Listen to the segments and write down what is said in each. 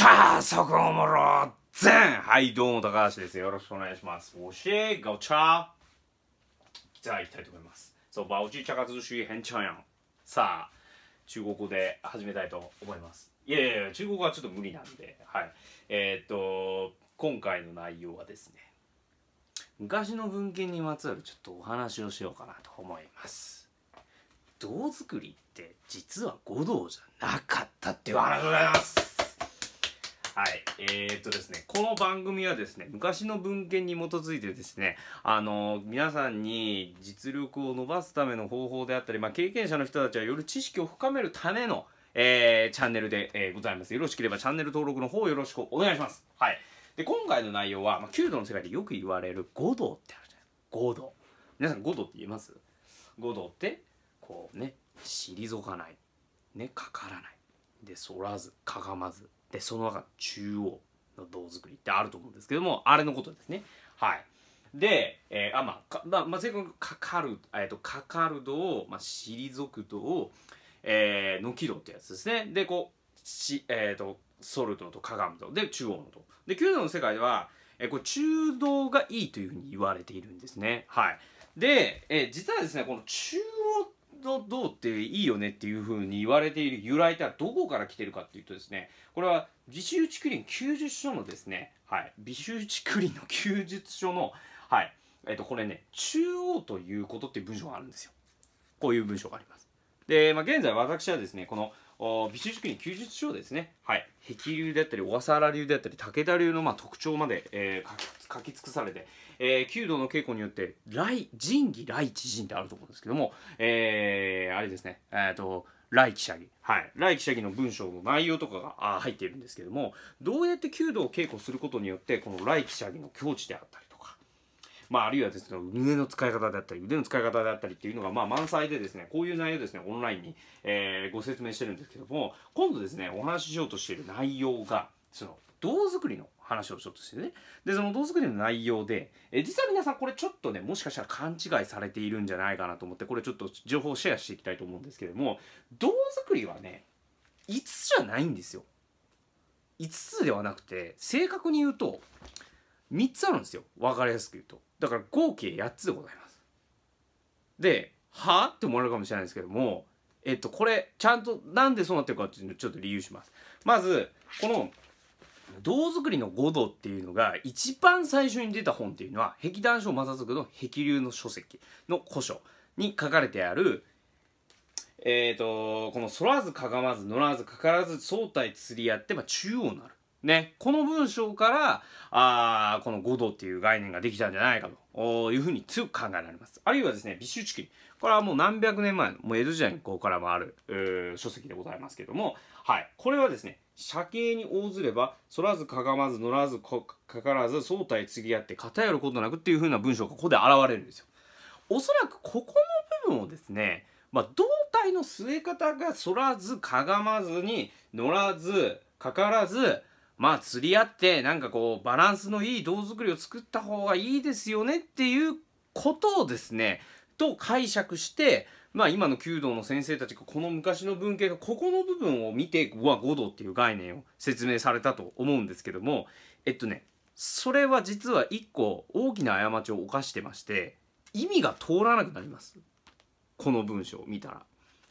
さあ、そこおもろぜんはい、どうも高橋です。よろしくお願いします。おしえがお茶じゃあ、行きたいと思います。そう、ばおち茶活主義変ちゃんやん。さあ、中国語で始めたいと思います。いやいやいや、中国語はちょっと無理なんで、はい。えー、っと、今回の内容はですね、昔の文献にまつわるちょっとお話をしようかなと思います。銅作りって実は五道じゃなかったっていう話でございますはい。えー、っとですね、この番組はですね、昔の文献に基づいてですね、あの、皆さんに実力を伸ばすための方法であったり、まあ、経験者の人たちはより知識を深めるための、えー、チャンネルで、えー、ございます。よろしければチャンネル登録の方よろしくお願いします。はい。で、今回の内容は、まあ、弓道の世界でよく言われる五道ってあるじゃない五道。皆さん五道って言えます五道って、こうね、退かない。ね、かからない。でそらずかがまずでその中中央の銅作りってあると思うんですけどもあれのことですねはいで、えー、あまあか、まあ、正確にかかる、えーと、かかる胴、まあ、退く度を、えー、のき度ってやつですねでこうし、えーと、とソルトととで中央のとで弓道の世界では、えー、こう中道がいいというふうに言われているんですねはいで、えー、実はですねこの中央の銅っていいよねっていうふうに言われている由来ってはどこから来てるかっていうとですねこれは微臭竹林90書のですね、はい、微臭竹林の90 書の、はいえっと、これね「中央ということ」っていう文章があるんですよこういう文章がありますで、まあ、現在私はですねこの美術式に休日書ですね、はい、壁流であったり小笠原流であったり武田流のまあ特徴まで、えー、書き尽くされて、えー、弓道の稽古によって来仁義来知人ってあると思うんですけども、えー、あれですねえっ、ー、と来騎射儀はい来騎射儀の文章の内容とかが入っているんですけどもどうやって弓道を稽古することによってこの来騎射儀の境地であったりとかまあ、あるいはですね、胸の使い方であったり、腕の使い方であったりっていうのが、まあ、満載でですね、こういう内容ですね、オンラインに、えー、ご説明してるんですけども、今度ですね、お話ししようとしている内容が、その、銅作りの話をちょっとしてね。で、その音作りの内容で、え実は皆さんこれちょっとね、もしかしたら勘違いされているんじゃないかなと思って、これちょっと情報をシェアしていきたいと思うんですけれども、胴作りはね、5つじゃないんですよ。5つではなくて、正確に言うと、3つあるんですよ。分かりやすく言うと。だから合計8つでございます。で、はあって思われるかもしれないですけども、えっと、これ、ちゃんと、なんでそうなってるかっていうのをちょっと理由します。まず、この、銅作りの五度っていうのが一番最初に出た本っていうのは壁談書正嗣の壁流の書籍の古書に書かれてあるえっ、ー、とこの「反らずかがまず乗らずかからず相対釣り合ってまあ中央なる」ねこの文章からあこの五度っていう概念ができたんじゃないかというふうに強く考えられますあるいはですね「美酒チキン」これはもう何百年前のもう江戸時代にここからもある書籍でございますけどもはいこれはですね社刑に応ずれば、反らずかがまず乗らずかかからず相対継ぎ合って偏ることなくっていう風な文章がここで現れるんですよ。おそらくここの部分をですね、まあ、胴体の据え方が反らずかがまずに乗らずかからずまあ釣り合ってなんかこうバランスのいい胴作りを作った方がいいですよねっていうことをですねと解釈してまあ、今の弓道の先生たちがこの昔の文献がここの部分を見て五わ五道っていう概念を説明されたと思うんですけどもえっとねそれは実は一個大きな過ちを犯してまして意味が通らなくなりますこの文章を見たら。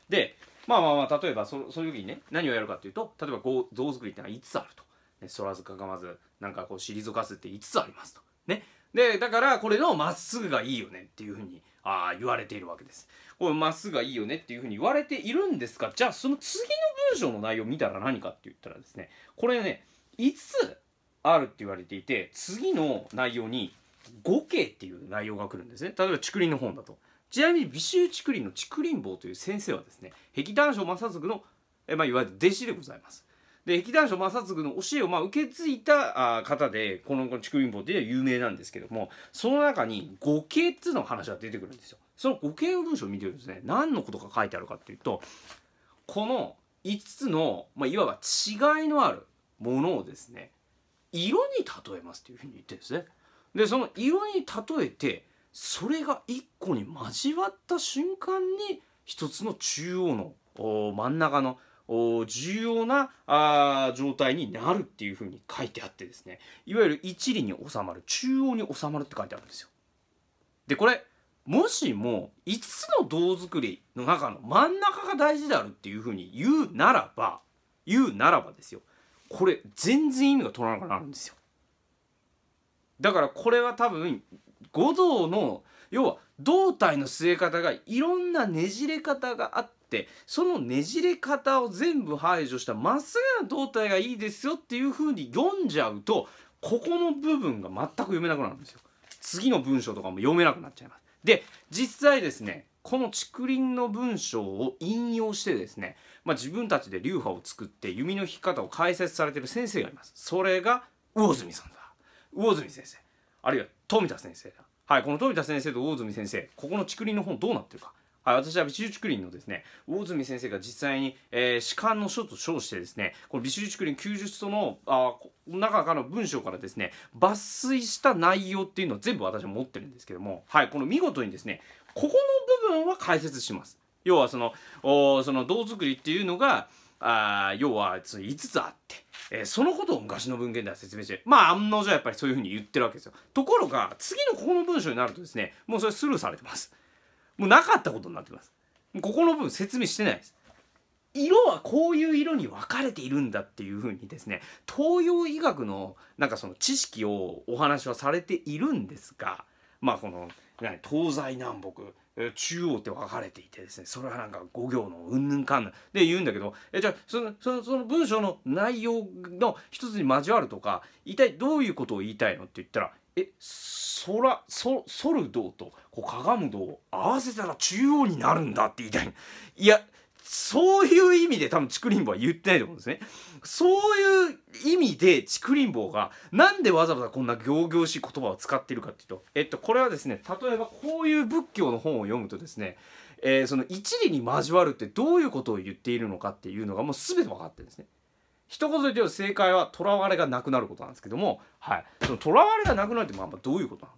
でまあまあまあ例えばそそういう時にね何をやるかっていうと例えば像作りってのは5つあると。ね、ずかがまずなんかこう退かすって5つありますと。ねでだからこれのまっすぐがいいよねっていうふうにあ言われているわけですこれまっすぐがいいよねっていうふうに言われているんですがじゃあその次の文章の内容を見たら何かって言ったらですねこれね5つあるって言われていて次の内容に5系っていう内容が来るんですね例えば竹林の本だとちなみに美州竹林の竹林坊という先生はですね壁談書正則のえ、まあ、いわゆる弟子でございますで壁談正嗣の教えをまあ受け継いだ方でこの竹林坊っていうのは有名なんですけどもその中に五系っていうの話が出てくるんですよ。その五系の文章を見てるとですね何のことが書いてあるかっていうとこの5つの、まあ、いわば違いのあるものをですね色に例えますというふうに言ってるんですね。でその色に例えてそれが1個に交わった瞬間に一つの中央の真ん中の重要なあ状態になるっていうふうに書いてあってですねいわゆる一理に収まる中央に収まるって書いてあるんですよ。でこれもしも5つの銅作りの中の真ん中が大事であるっていうふうに言うならば言うならばですよこれ全然意味が取らなくなるんですよ。だからこれは多分五道の要は胴体の据え方がいろんなねじれ方があっってそのねじれ方を全部排除したまっすぐな胴体がいいですよっていう風に読んじゃうとここの部分が全く読めなくなるんですよ。次の文章とかも読めなくなっちゃいます。で実際ですねこの竹林の文章を引用してですね、まあ、自分たちで流派を作って弓の引き方を解説されてる先生がいます。それが魚住さんだ魚住先生あるいは富田先生だはいこの富田先生と魚住先生ここの竹林の本どうなってるかはい、私はビシ竹チクリンのですね、大住先生が実際に、えー、士官の書と称してですね、このビシ竹チクリン90書のあ中から文章からですね、抜粋した内容っていうのを全部私は持ってるんですけども、はい、この見事にですね、ここの部分は解説します。要はその、おその銅作りっていうのが、あ要は5つあって、えー、そのことを昔の文献では説明してまあ案の定やっぱりそういうふうに言ってるわけですよところが次のここの文章になるとですねもうそれスルーされてますもうなかったことになってますここの部分説明してないです色はこういう色に分かれているんだっていうふうにですね東洋医学のなんかその知識をお話はされているんですがまあこの東西南北中央って分かれていてですねそれはなんか五行のうんぬんかんぬんで言うんだけどえじゃあそのそのその文章の内容の一つに交わるとか一体どういうことを言いたいのって言ったらえそらそる道とこうかがむ道を合わせたら中央になるんだって言いたいいやそういう意味で多分竹林坊は言ってないと思うんですね。そういう意味で竹林坊がなんでわざわざこんな行々しい言葉を使ってるかっていうと、えっと、これはですね、例えばこういう仏教の本を読むとですね、えー、その一理に交わるってどういうことを言っているのかっていうのがもう全て分かってるんですね。一言で言うと正解はとらわれがなくなることなんですけども、はい、そのとらわれがなくなるってまあまあどういうことなの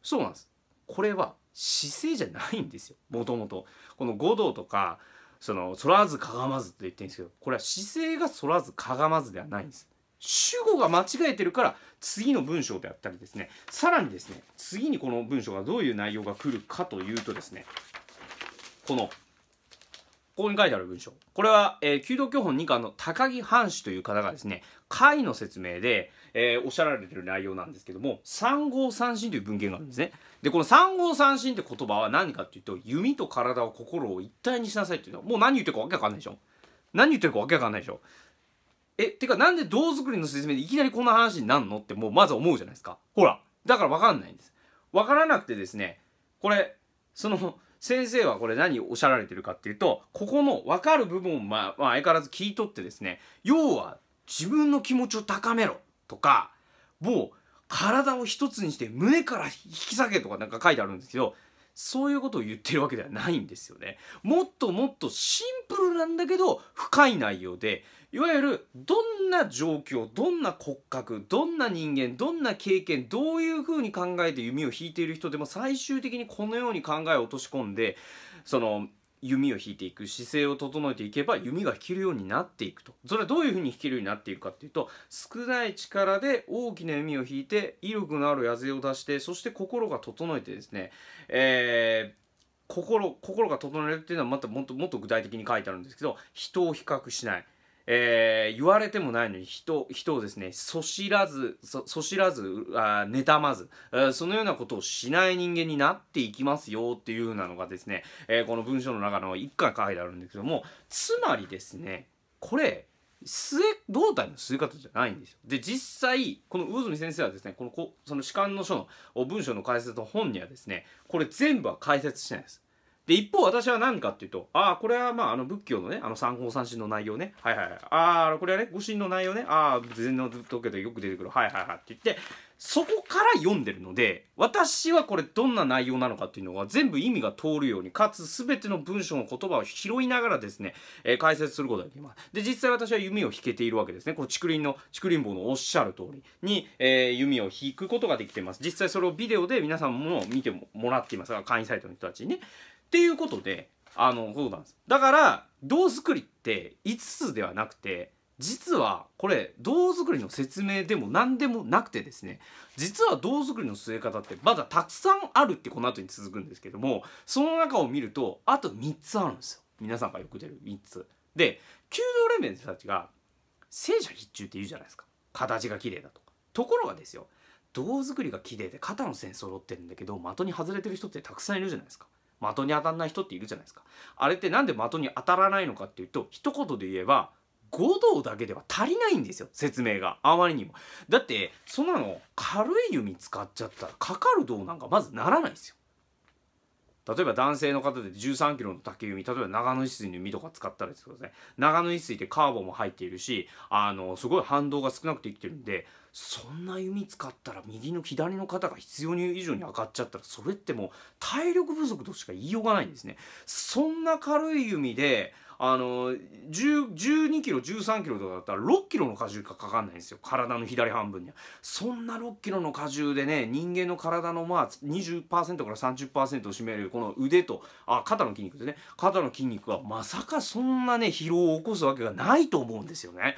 そうなんです。これは姿勢じゃないんですよもともと。この五道とかその「反らずかがまず」って言ってるんですけどこれは姿勢が反らずかがまずではないんです。主語が間違えてるから次の文章であったりですねさらにですね次にこの文章がどういう内容が来るかというとですねこの「ここに書いてある文章。これは、えー、弓道教本2巻の高木藩士という方がですね、会の説明で、えー、おっしゃられてる内容なんですけども、三号三神という文献があるんですね。で、この三号三神って言葉は何かっていうと、弓と体を心を一体にしなさいっていうのは、もう何言ってるかわけわかんないでしょ何言ってるかわけわかんないでしょえ、てかなんで銅作りの説明でいきなりこんな話になるのってもうまず思うじゃないですか。ほら、だからわかんないんです。わからなくてですね、これ、その、先生はこれ何をおっしゃられてるかっていうと、ここの分かる部分を、まあ、まあ、相変わらず聞い取ってですね、要は自分の気持ちを高めろとか、もう体を一つにして胸から引き下げとかなんか書いてあるんですけど、そういうことを言ってるわけではないんですよね。もっともっとシンプルなんだけど、深い内容で、いわゆるどんな状況どんな骨格どんな人間どんな経験どういうふうに考えて弓を引いている人でも最終的にこのように考えを落とし込んでその弓を引いていく姿勢を整えていけば弓が引けるようになっていくとそれはどういうふうに引けるようになっていくかっていうと少ない力で大きな弓を引いて威力のある矢勢を出してそして心が整えてですね、えー、心心が整えるっていうのはまたもっともっと具体的に書いてあるんですけど人を比較しないえー、言われてもないのに人人をですねそ知らずそそ知らずあ妬まず、えー、そのようなことをしない人間になっていきますよっていうなのがですね、えー、この文章の中の一回書いてあるんですけどもつまりですねこれ末胴体の据方じゃないんですよ。で実際この魚住先生はですねこのこその主官の書の文章の解説の本にはですねこれ全部は解説してないです。で、一方私は何かっていうと、ああ、これはまあ、あの仏教のね、あの三法三神の内容ね、はいはいはい、ああ、これはね、五神の内容ね、ああ、全の時計でよく出てくる、はいはいはいって言って、そこから読んでるので、私はこれどんな内容なのかっていうのは全部意味が通るように、かつ全ての文章の言葉を拾いながらですね、えー、解説することができます。で、実際私は弓を引けているわけですね。この竹林の、竹林坊のおっしゃる通りに、えー、弓を引くことができてます。実際それをビデオで皆さんも見てもらっています。会員サイトの人たちにね。っていうことであのそうなんですだから銅作りって5つではなくて実はこれ銅作りの説明でも何でもなくてですね実は銅作りの据え方ってまだたくさんあるってこの後に続くんですけどもその中を見るとあと3つあるんですよ皆さんがよく出る3つで弓道連盟の人たちが聖者必中って言うじゃないですか形が綺麗だとところがですよ銅作りが綺麗で肩の線揃ってるんだけど的に外れてる人ってたくさんいるじゃないですか的に当たんない人っているじゃないですかあれって何で的に当たらないのかっていうと一言で言えば5度だけでは足りないんですよ説明があまりにもだってそんなの軽い弓使っちゃったらかかる道なんかまずならないですよ例えば男性の方で1 3キロの竹弓例えば長野一水の弓とか使ったらですね長野一水ってカーボンも入っているしあのすごい反動が少なくて生きてるんでそんな弓使ったら右の左の肩が必要以上に上がっちゃったらそれってもう体力不足としか言いようがないんですね。そんな軽い弓であの12キロ13キロとかだったら6キロの荷重かかかんないんですよ体の左半分にはそんな6キロの荷重でね人間の体のまあ20%から30%を占めるこの腕とあ肩の筋肉ですね肩の筋肉はまさかそんなね疲労を起こすわけがないと思うんですよね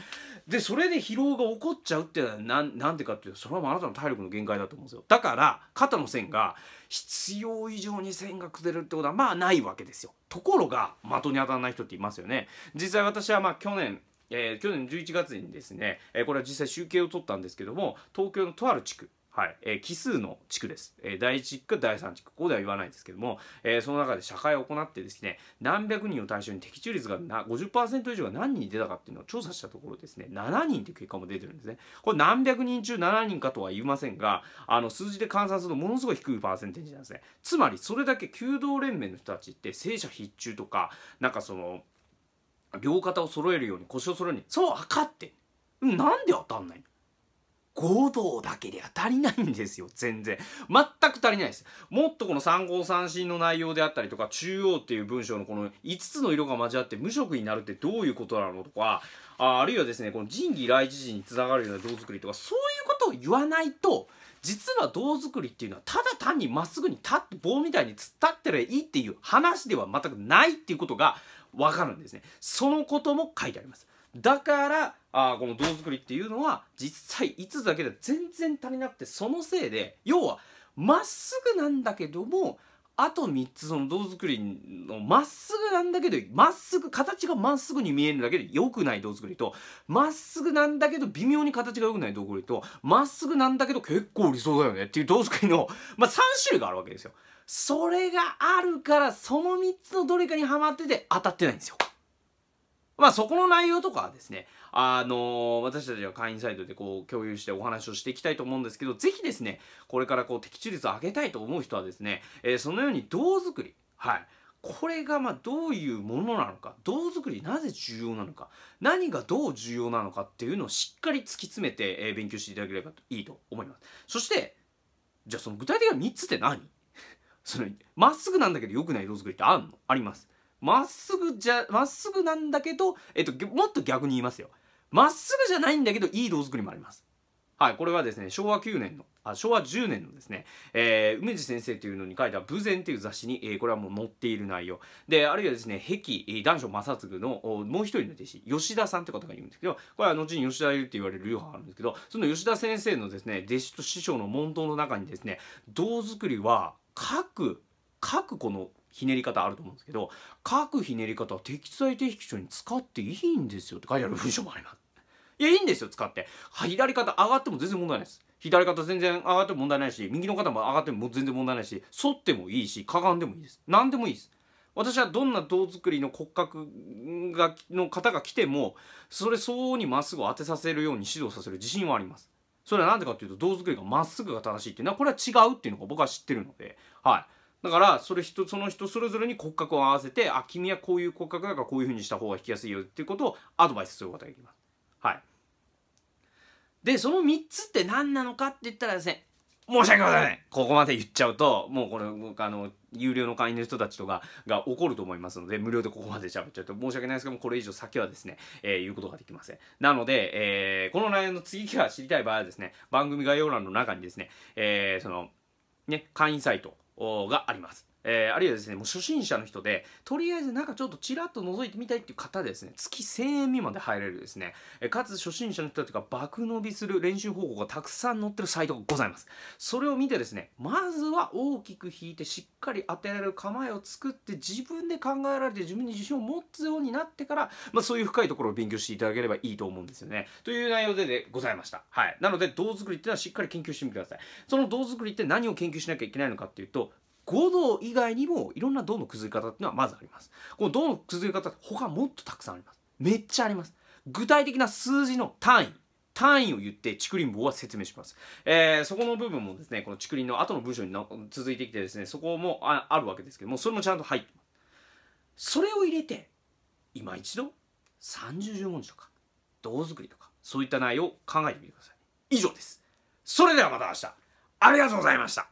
でそれで疲労が起こっちゃうっていうのは何でかっていうとそれはあなたの体力の限界だと思うんですよだから肩の線が必要以上に線が崩れるってことはまあないわけですよ。ところが的に当たらない人っていますよね。実際私はまあ去年えー、去年11月にですね、えー、これは実際集計を取ったんですけども東京のとある地区はい、えー、奇数の地区です。えー、第1地区、第3地区、ここでは言わないんですけども、えー、その中で社会を行ってですね、何百人を対象に的中率がな50%以上が何人出たかっていうのを調査したところですね、7人という結果も出てるんですね。これ何百人中7人かとは言いませんが、あの数字で換算するとものすごい低いパーセンテージなんですね。つまり、それだけ弓道連盟の人たちって、正社必中とか、なんかその、両肩を揃えるように腰を揃えるように、そう、かって、なんで当たんないの5道だけでは足りないんですよ、全然。全く足りないです。もっとこの3号三振の内容であったりとか、中央っていう文章のこの5つの色が交わって無色になるってどういうことなのとか、ああるいはですね、この仁義来事につながるような銅作りとか、そういうことを言わないと、実は銅作りっていうのはただ単にまっすぐに立って棒みたいに突っ立ってりゃいいっていう話では全くないっていうことがわかるんですね。そのことも書いてあります。だから、あこの銅作りっていうのは実際5つだけで全然足りなくてそのせいで要はまっすぐなんだけどもあと3つその銅作りのまっすぐなんだけどまっすぐ形がまっすぐに見えるだけで良くない銅作りとまっすぐなんだけど微妙に形が良くない銅作りとまっすぐなんだけど結構理想だよねっていう銅作りの、まあ、3種類があるわけですよ。それがあるからその3つのどれかにはまってて当たってないんですよ。まあそこの内容とかはですね、あのー、私たちは会員サイトでこう共有してお話をしていきたいと思うんですけど、ぜひですね、これからこう的中率を上げたいと思う人はですね、えー、そのように銅作り、はい。これがまあどういうものなのか、銅作りなぜ重要なのか、何がどう重要なのかっていうのをしっかり突き詰めて、えー、勉強していただければいいと思います。そして、じゃあその具体的な3つって何 そのまっすぐなんだけど良くない色作りってあるのあります。まっすぐじゃまっすぐなんだけど、えっと、もっと逆に言いますよまっすぐじゃないんだけどいい道作りもありますはい、これはですね、昭和9年の、あ昭和10年のですね、えー、梅地先生というのに書いた、武前という雑誌に、えー、これはもう載っている内容。で、あるいはですね、壁、男女正嗣のもう一人の弟子、吉田さんって方がいるんですけど、これは後に吉田いって言われる流派があるんですけど、その吉田先生のですね、弟子と師匠の問答の中にですね、銅作りは各、各このひねり方あると思うんですけど各ひねり方は適材適所に使っていいんですよって書いてある文章もあります。いやいいんですよ使って左肩上がっても全然問題ないです。左肩全然上がっても問題ないし右の肩も上がっても全然問題ないし反ってもいいしかがんでもいいです何でもいいです私はどんな胴作りの骨格がの方が来てもそれ相応にまっすぐ当てさせるように指導させる自信はありますそれは何でかっていうと胴作りがまっすぐが正しいっていうのはこれは違うっていうのが僕は知ってるのではいだからそれ人その人それぞれに骨格を合わせてあ君はこういう骨格だからこういうふうにした方が弾きやすいよっていうことをアドバイスすることができます。はい、でその3つって何なのかって言ったらですね申し訳ございませんここまで言っちゃうともうこれあの有料の会員の人たちとかが怒ると思いますので無料でここまで喋っちゃうと申し訳ないですけどもこれ以上先はですね、えー、言うことができませんなので、えー、この内容の次が知りたい場合はですね番組概要欄の中にですね、えー、そのね会員サイトがありますえー、あるいはですね、もう初心者の人で、とりあえずなんかちょっとちらっと覗いてみたいっていう方でですね、月1000円未満で入れるですね、えかつ初心者の人たちが爆伸びする練習方法がたくさん載ってるサイトがございます。それを見てですね、まずは大きく引いてしっかり当てられる構えを作って自分で考えられて自分に自信を持つようになってから、まあ、そういう深いところを勉強していただければいいと思うんですよね。という内容ででございました。はい。なので、銅作りっていうのはしっかり研究してみてください。その銅作りって何を研究しなきゃいけないのかっていうと、5度以外にもいろんな銅の崩れ方っていうのはまずあります。この銅の崩れ方って他もっとたくさんあります。めっちゃあります。具体的な数字の単位。単位を言って竹林棒は説明します。えー、そこの部分もですね、この竹林の後の文章に続いてきてですね、そこもああるわけですけども、それもちゃんと入ってます。それを入れて、今一度30条文字とか、銅作りとか、そういった内容を考えてみてください。以上です。それではまた明日、ありがとうございました。